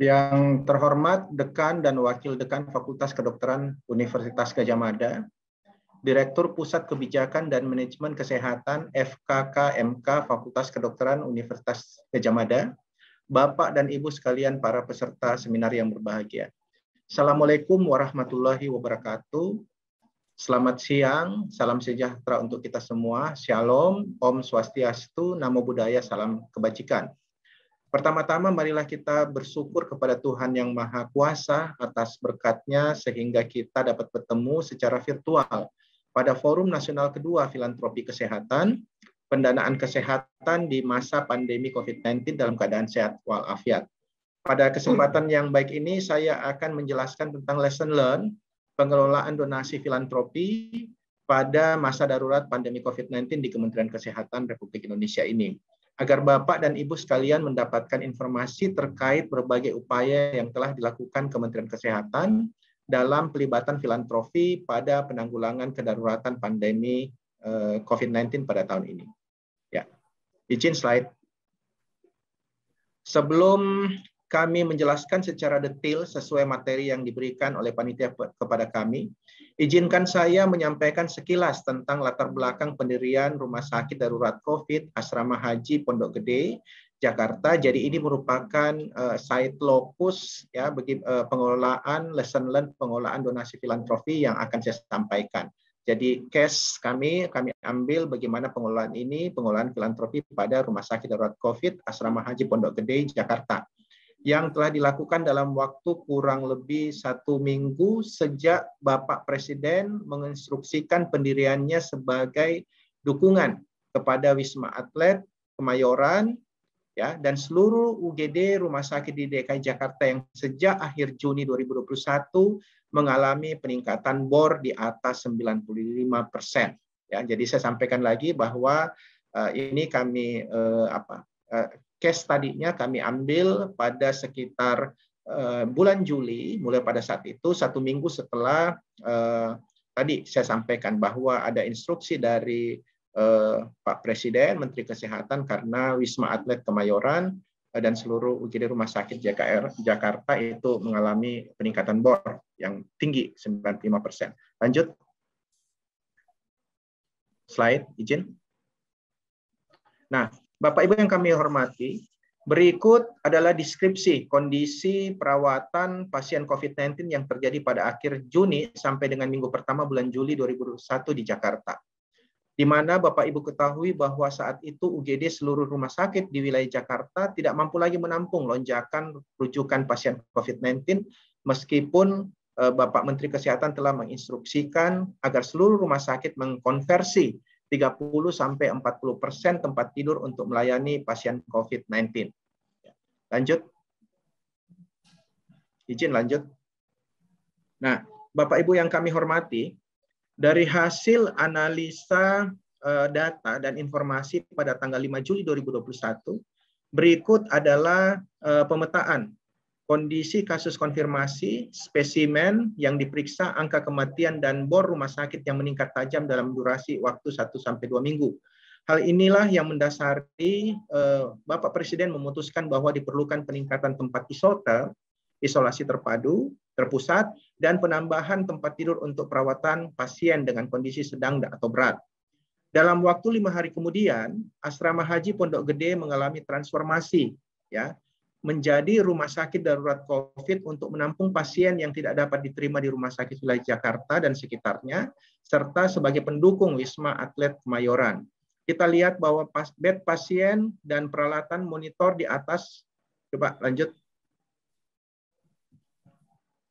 Yang terhormat Dekan dan Wakil Dekan Fakultas Kedokteran Universitas Gajah Mada, Direktur Pusat Kebijakan dan Manajemen Kesehatan FKKMK Fakultas Kedokteran Universitas Gajah Mada, Bapak dan Ibu sekalian para peserta seminar yang berbahagia. Assalamualaikum warahmatullahi wabarakatuh. Selamat siang, salam sejahtera untuk kita semua. Shalom, Om Swastiastu, Namo Buddhaya, salam kebajikan. Pertama-tama marilah kita bersyukur kepada Tuhan yang Maha Kuasa atas berkatnya sehingga kita dapat bertemu secara virtual pada Forum Nasional Kedua Filantropi Kesehatan, pendanaan kesehatan di masa pandemi COVID-19 dalam keadaan sehat walafiat. Pada kesempatan yang baik ini, saya akan menjelaskan tentang lesson learned pengelolaan donasi filantropi pada masa darurat pandemi COVID-19 di Kementerian Kesehatan Republik Indonesia ini agar Bapak dan Ibu sekalian mendapatkan informasi terkait berbagai upaya yang telah dilakukan Kementerian Kesehatan dalam pelibatan filantrofi pada penanggulangan kedaruratan pandemi eh, COVID-19 pada tahun ini. Ya, izin slide. Sebelum kami menjelaskan secara detail sesuai materi yang diberikan oleh panitia kepada kami. Izinkan saya menyampaikan sekilas tentang latar belakang pendirian Rumah Sakit Darurat COVID Asrama Haji Pondok Gede, Jakarta. Jadi ini merupakan uh, site lokus ya bagi uh, pengelolaan lesson learn pengelolaan donasi filantropi yang akan saya sampaikan. Jadi case kami kami ambil bagaimana pengelolaan ini pengelolaan filantropi pada Rumah Sakit Darurat COVID Asrama Haji Pondok Gede Jakarta yang telah dilakukan dalam waktu kurang lebih satu minggu sejak Bapak Presiden menginstruksikan pendiriannya sebagai dukungan kepada Wisma Atlet Kemayoran ya dan seluruh UGD rumah sakit di DKI Jakarta yang sejak akhir Juni 2021 mengalami peningkatan bor di atas 95 persen. Ya, jadi saya sampaikan lagi bahwa uh, ini kami uh, apa uh, case tadinya kami ambil pada sekitar eh, bulan Juli, mulai pada saat itu satu minggu setelah eh, tadi saya sampaikan bahwa ada instruksi dari eh, Pak Presiden, Menteri Kesehatan karena Wisma Atlet Kemayoran dan seluruh UGD Rumah Sakit JKR Jakarta itu mengalami peningkatan bor yang tinggi 95 persen. Lanjut slide izin. Nah, Bapak Ibu yang kami hormati, berikut adalah deskripsi kondisi perawatan pasien COVID-19 yang terjadi pada akhir Juni sampai dengan minggu pertama bulan Juli 2021 di Jakarta. Di mana Bapak Ibu ketahui bahwa saat itu UGD seluruh rumah sakit di wilayah Jakarta tidak mampu lagi menampung lonjakan rujukan pasien COVID-19 meskipun eh, Bapak Menteri Kesehatan telah menginstruksikan agar seluruh rumah sakit mengkonversi 30 sampai 40 persen tempat tidur untuk melayani pasien COVID-19. Ya. Lanjut. Izin lanjut. Nah, Bapak Ibu yang kami hormati, dari hasil analisa eh, data dan informasi pada tanggal 5 Juli 2021, berikut adalah eh, pemetaan kondisi kasus konfirmasi, spesimen yang diperiksa, angka kematian, dan bor rumah sakit yang meningkat tajam dalam durasi waktu 1-2 minggu. Hal inilah yang mendasari eh, Bapak Presiden memutuskan bahwa diperlukan peningkatan tempat isoter, isolasi terpadu, terpusat, dan penambahan tempat tidur untuk perawatan pasien dengan kondisi sedang atau berat. Dalam waktu lima hari kemudian, asrama haji Pondok Gede mengalami transformasi, ya, menjadi rumah sakit darurat COVID untuk menampung pasien yang tidak dapat diterima di rumah sakit wilayah Jakarta dan sekitarnya, serta sebagai pendukung Wisma Atlet Mayoran. Kita lihat bahwa bed pasien dan peralatan monitor di atas. Coba lanjut.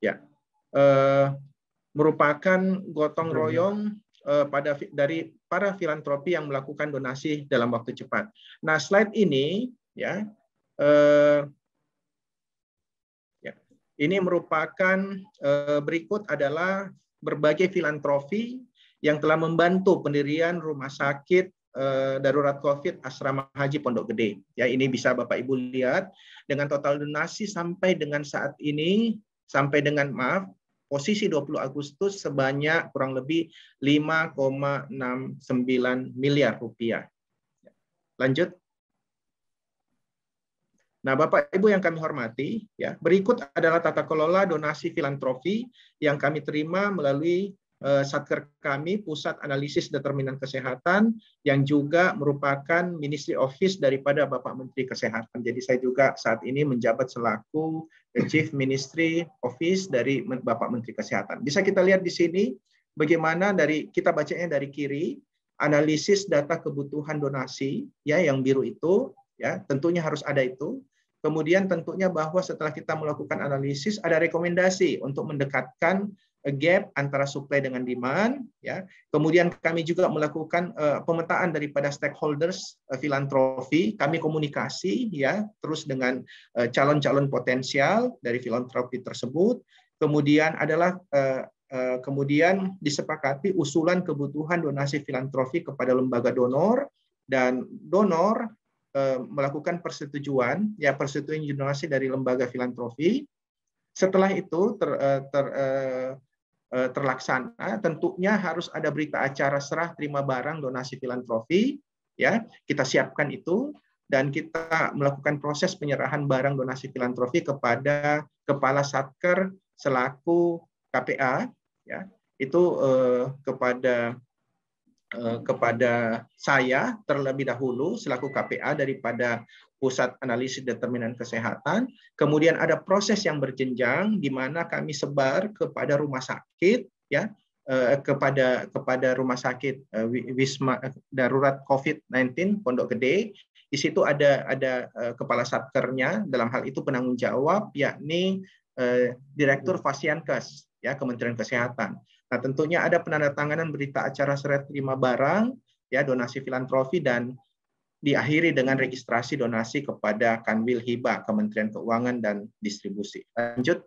Ya, eh, merupakan gotong ya. royong eh, pada dari para filantropi yang melakukan donasi dalam waktu cepat. Nah, slide ini ya Eh, ya. ini merupakan eh, berikut adalah berbagai filantrofi yang telah membantu pendirian rumah sakit eh, darurat COVID Asrama Haji Pondok Gede. Ya, ini bisa Bapak Ibu lihat dengan total donasi sampai dengan saat ini sampai dengan maaf posisi 20 Agustus sebanyak kurang lebih 5,69 miliar rupiah. Lanjut. Nah, Bapak Ibu yang kami hormati, ya, berikut adalah tata kelola donasi filantropi yang kami terima melalui eh, Satker kami, Pusat Analisis Determinan Kesehatan, yang juga merupakan Ministry Office daripada Bapak Menteri Kesehatan. Jadi saya juga saat ini menjabat selaku eh, Chief Ministry Office dari Bapak Menteri Kesehatan. Bisa kita lihat di sini bagaimana dari kita bacanya dari kiri, analisis data kebutuhan donasi ya yang biru itu ya tentunya harus ada itu Kemudian tentunya bahwa setelah kita melakukan analisis ada rekomendasi untuk mendekatkan gap antara supply dengan demand ya. Kemudian kami juga melakukan uh, pemetaan daripada stakeholders uh, filantropi, kami komunikasi ya terus dengan calon eh, calon-calon potensial dari filantropi tersebut. Kemudian adalah uh, kemudian disepakati usulan kebutuhan donasi filantropi kepada lembaga donor dan donor Eh, melakukan persetujuan, ya persetujuan donasi dari lembaga filantropi Setelah itu ter, eh, ter, eh, terlaksana, tentunya harus ada berita acara serah terima barang donasi filantropi Ya, kita siapkan itu dan kita melakukan proses penyerahan barang donasi filantropi kepada kepala satker selaku KPA ya itu eh, kepada Eh, kepada saya terlebih dahulu selaku KPA daripada Pusat Analisis Determinan Kesehatan. Kemudian ada proses yang berjenjang di mana kami sebar kepada rumah sakit ya eh, kepada kepada rumah sakit eh, Wisma Darurat COVID-19 Pondok Gede. Di situ ada ada kepala satkernya dalam hal itu penanggung jawab yakni Direktur Fasiankes ya Kementerian Kesehatan. Nah, tentunya ada penandatanganan berita acara serah terima barang, ya donasi filantrofi dan diakhiri dengan registrasi donasi kepada Kanwil Hibah Kementerian Keuangan dan Distribusi. Lanjut.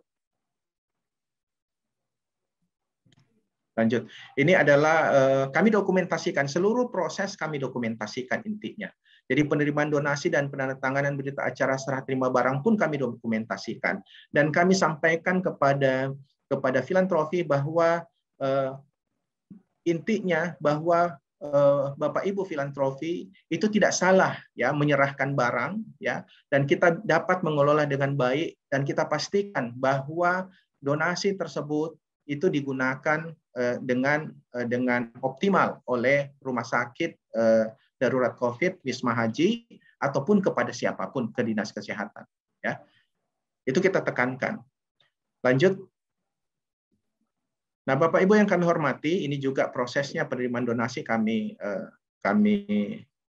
Lanjut. Ini adalah eh, kami dokumentasikan seluruh proses kami dokumentasikan intinya. Jadi penerimaan donasi dan penandatanganan berita acara serah terima barang pun kami dokumentasikan dan kami sampaikan kepada kepada filantropi bahwa uh, intinya bahwa uh, Bapak Ibu filantropi itu tidak salah ya menyerahkan barang ya dan kita dapat mengelola dengan baik dan kita pastikan bahwa donasi tersebut itu digunakan uh, dengan uh, dengan optimal oleh rumah sakit uh, darurat Covid Wisma Haji ataupun kepada siapapun ke dinas kesehatan ya. Itu kita tekankan. Lanjut Nah, Bapak Ibu yang kami hormati, ini juga prosesnya penerimaan donasi kami eh, kami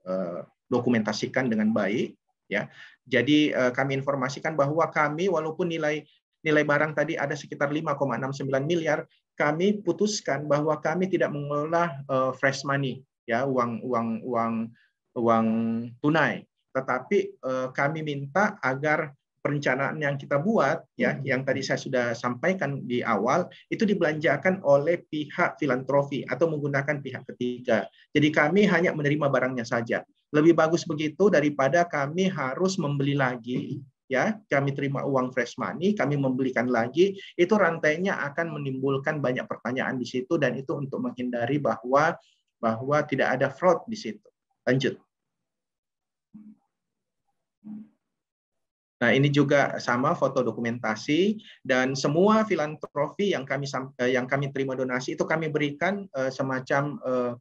eh, dokumentasikan dengan baik, ya. Jadi eh, kami informasikan bahwa kami walaupun nilai nilai barang tadi ada sekitar 5,69 miliar, kami putuskan bahwa kami tidak mengelola eh, fresh money, ya, uang uang uang uang tunai, tetapi eh, kami minta agar perencanaan yang kita buat ya hmm. yang tadi saya sudah sampaikan di awal itu dibelanjakan oleh pihak filantropi atau menggunakan pihak ketiga. Jadi kami hanya menerima barangnya saja. Lebih bagus begitu daripada kami harus membeli lagi ya kami terima uang fresh money kami membelikan lagi itu rantainya akan menimbulkan banyak pertanyaan di situ dan itu untuk menghindari bahwa bahwa tidak ada fraud di situ lanjut Nah, ini juga sama foto dokumentasi dan semua filantropi yang kami eh, yang kami terima donasi itu kami berikan uh, semacam uh,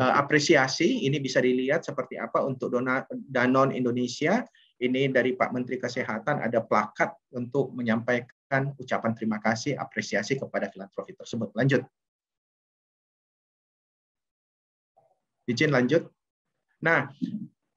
uh, apresiasi. Ini bisa dilihat seperti apa untuk dona, Danon Indonesia. Ini dari Pak Menteri Kesehatan ada plakat untuk menyampaikan ucapan terima kasih apresiasi kepada filantropi tersebut. Lanjut. Izin lanjut. Nah,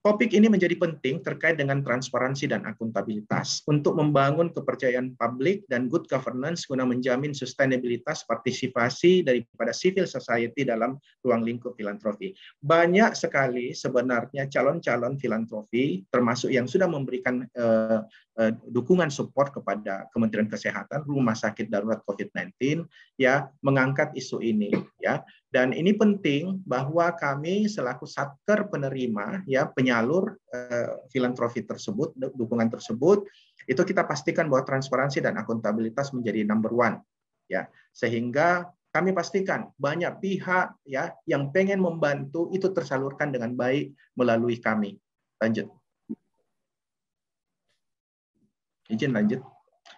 Topik ini menjadi penting terkait dengan transparansi dan akuntabilitas untuk membangun kepercayaan publik dan good governance guna menjamin sustainabilitas partisipasi daripada civil society dalam ruang lingkup filantropi. Banyak sekali sebenarnya calon-calon filantropi termasuk yang sudah memberikan eh, eh, dukungan support kepada Kementerian Kesehatan, Rumah Sakit Darurat COVID-19 ya mengangkat isu ini ya dan ini penting bahwa kami selaku satker penerima ya penyalur eh, filantrofi tersebut dukungan tersebut itu kita pastikan bahwa transparansi dan akuntabilitas menjadi number one ya sehingga kami pastikan banyak pihak ya yang pengen membantu itu tersalurkan dengan baik melalui kami. Lanjut. Izin lanjut.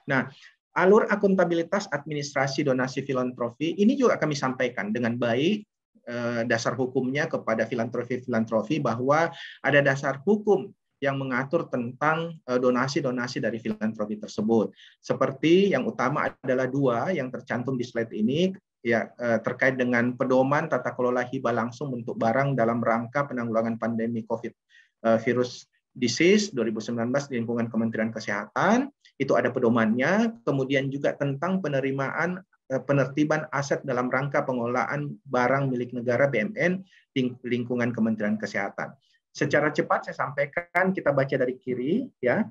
Nah, Alur akuntabilitas administrasi donasi filantropi ini juga kami sampaikan dengan baik eh, dasar hukumnya kepada filantropi filantropi bahwa ada dasar hukum yang mengatur tentang eh, donasi-donasi dari filantropi tersebut. Seperti yang utama adalah dua yang tercantum di slide ini, ya eh, terkait dengan pedoman tata kelola hibah langsung untuk barang dalam rangka penanggulangan pandemi COVID virus disease 2019 di lingkungan Kementerian Kesehatan itu ada pedomannya, kemudian juga tentang penerimaan eh, penertiban aset dalam rangka pengelolaan barang milik negara BMN di lingkungan Kementerian Kesehatan. Secara cepat saya sampaikan kita baca dari kiri ya.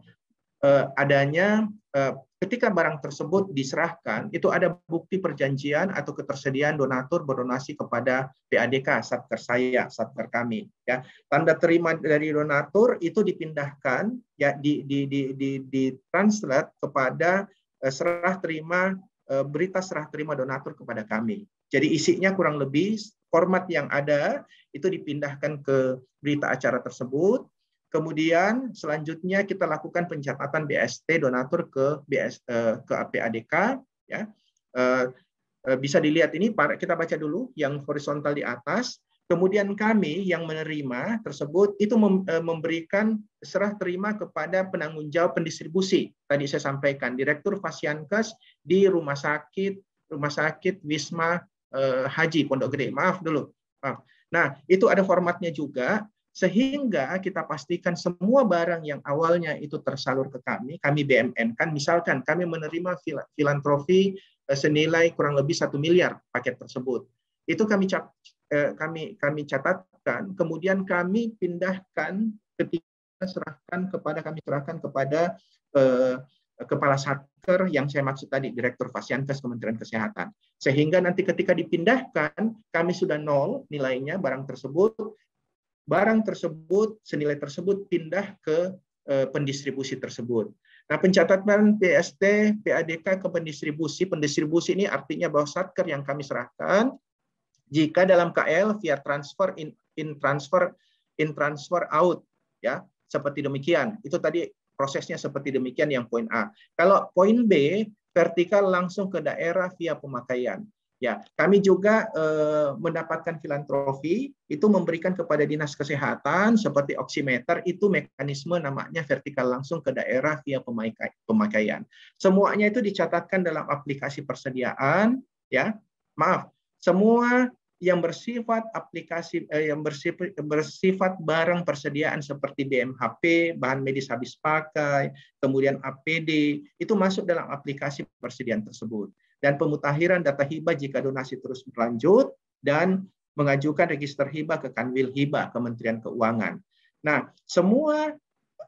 Eh, adanya eh, ketika barang tersebut diserahkan itu ada bukti perjanjian atau ketersediaan donatur berdonasi kepada PADK satker saya satker kami ya tanda terima dari donatur itu dipindahkan ya di di di di, di translate kepada eh, serah terima berita serah terima donatur kepada kami jadi isinya kurang lebih format yang ada itu dipindahkan ke berita acara tersebut Kemudian selanjutnya kita lakukan pencatatan BST donatur ke BS eh, ke APADK ya. Eh, eh, bisa dilihat ini kita baca dulu yang horizontal di atas. Kemudian kami yang menerima tersebut itu memberikan serah terima kepada penanggung jawab pendistribusi. Tadi saya sampaikan Direktur Fasiankes di Rumah Sakit Rumah Sakit Wisma Haji Pondok Gede. Maaf dulu. Nah, itu ada formatnya juga sehingga kita pastikan semua barang yang awalnya itu tersalur ke kami, kami BMN kan misalkan kami menerima filantrofi eh, senilai kurang lebih satu miliar paket tersebut. Itu kami eh, kami kami catatkan, kemudian kami pindahkan ketika serahkan kepada kami serahkan kepada eh, kepala satker yang saya maksud tadi direktur Fasiankes Kementerian Kesehatan. Sehingga nanti ketika dipindahkan kami sudah nol nilainya barang tersebut barang tersebut, senilai tersebut pindah ke eh, pendistribusi tersebut. Nah, pencatatan PST, PADK ke pendistribusi. Pendistribusi ini artinya bahwa satker yang kami serahkan jika dalam KL via transfer in, in transfer in transfer out ya, seperti demikian. Itu tadi prosesnya seperti demikian yang poin A. Kalau poin B, vertikal langsung ke daerah via pemakaian. Ya, kami juga eh, mendapatkan filantrofi itu memberikan kepada dinas kesehatan seperti oximeter itu mekanisme namanya vertikal langsung ke daerah via pemakaian. Semuanya itu dicatatkan dalam aplikasi persediaan, ya. Maaf, semua yang bersifat aplikasi eh, yang bersifat, bersifat barang persediaan seperti BMHP, bahan medis habis pakai, kemudian APD itu masuk dalam aplikasi persediaan tersebut dan pemutahiran data hibah jika donasi terus berlanjut dan mengajukan register hibah ke Kanwil Hibah Kementerian Keuangan. Nah, semua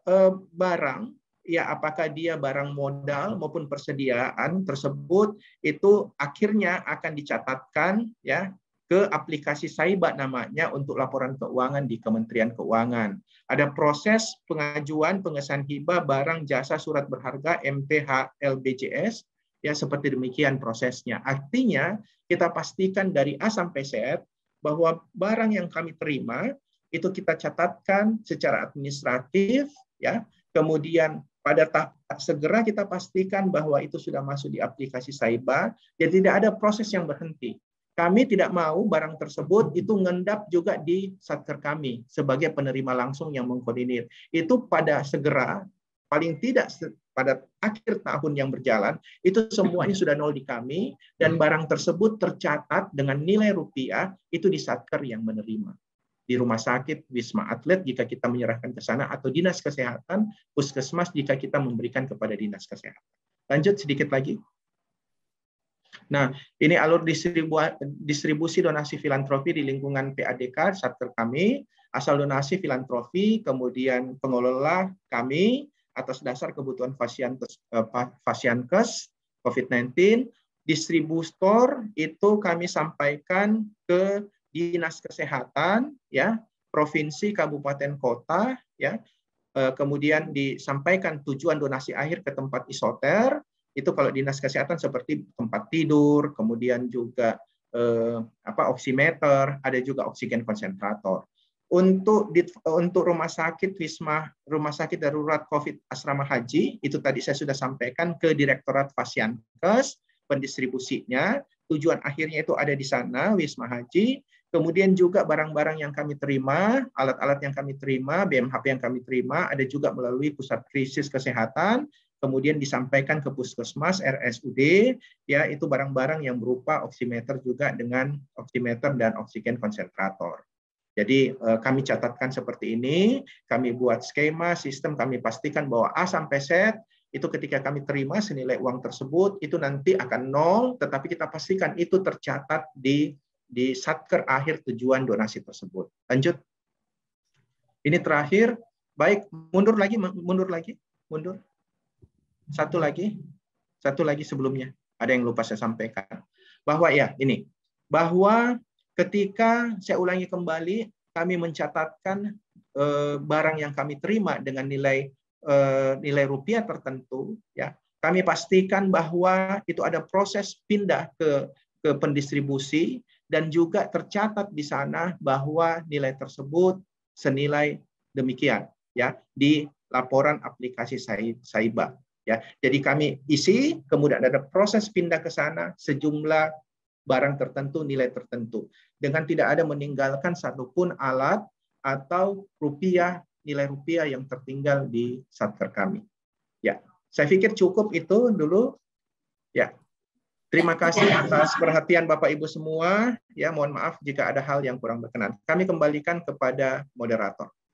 e, barang ya apakah dia barang modal maupun persediaan tersebut itu akhirnya akan dicatatkan ya ke aplikasi Saiba namanya untuk laporan keuangan di Kementerian Keuangan. Ada proses pengajuan pengesahan hibah barang jasa surat berharga MTH LBJS Ya, seperti demikian prosesnya. Artinya, kita pastikan dari A sampai Z bahwa barang yang kami terima itu kita catatkan secara administratif ya. Kemudian pada tahap segera kita pastikan bahwa itu sudah masuk di aplikasi Saiba, jadi tidak ada proses yang berhenti. Kami tidak mau barang tersebut itu ngendap juga di satker kami sebagai penerima langsung yang mengkoordinir. Itu pada segera paling tidak pada akhir tahun yang berjalan, itu semuanya sudah nol di kami, dan barang tersebut tercatat dengan nilai rupiah, itu di satker yang menerima. Di rumah sakit, wisma atlet jika kita menyerahkan ke sana, atau dinas kesehatan, puskesmas jika kita memberikan kepada dinas kesehatan. Lanjut sedikit lagi. Nah, ini alur distribusi donasi filantropi di lingkungan PADK, satker kami, asal donasi filantropi, kemudian pengelola kami, atas dasar kebutuhan fasiankes, eh, fasiankes COVID-19. Distributor itu kami sampaikan ke dinas kesehatan, ya, provinsi, kabupaten, kota, ya, eh, kemudian disampaikan tujuan donasi akhir ke tempat isoter. Itu kalau dinas kesehatan seperti tempat tidur, kemudian juga eh, apa oximeter, ada juga oksigen konsentrator untuk di, untuk rumah sakit wisma rumah sakit darurat covid asrama haji itu tadi saya sudah sampaikan ke direktorat fasiankes pendistribusinya tujuan akhirnya itu ada di sana wisma haji kemudian juga barang-barang yang kami terima alat-alat yang kami terima BMHP yang kami terima ada juga melalui pusat krisis kesehatan kemudian disampaikan ke puskesmas RSUD ya itu barang-barang yang berupa oximeter juga dengan oximeter dan oksigen konsentrator jadi eh, kami catatkan seperti ini, kami buat skema, sistem, kami pastikan bahwa A sampai Z itu ketika kami terima senilai uang tersebut itu nanti akan nol, tetapi kita pastikan itu tercatat di di satker akhir tujuan donasi tersebut. Lanjut. Ini terakhir, baik mundur lagi, mundur lagi, mundur. Satu lagi, satu lagi sebelumnya ada yang lupa saya sampaikan bahwa ya ini bahwa Ketika saya ulangi kembali, kami mencatatkan eh, barang yang kami terima dengan nilai eh, nilai rupiah tertentu, ya. Kami pastikan bahwa itu ada proses pindah ke ke pendistribusi dan juga tercatat di sana bahwa nilai tersebut senilai demikian ya di laporan aplikasi Saiba ya. Jadi kami isi kemudian ada proses pindah ke sana sejumlah barang tertentu, nilai tertentu. Dengan tidak ada meninggalkan satupun alat atau rupiah, nilai rupiah yang tertinggal di satker kami. Ya, saya pikir cukup itu dulu. Ya, terima kasih atas perhatian Bapak Ibu semua. Ya, mohon maaf jika ada hal yang kurang berkenan. Kami kembalikan kepada moderator.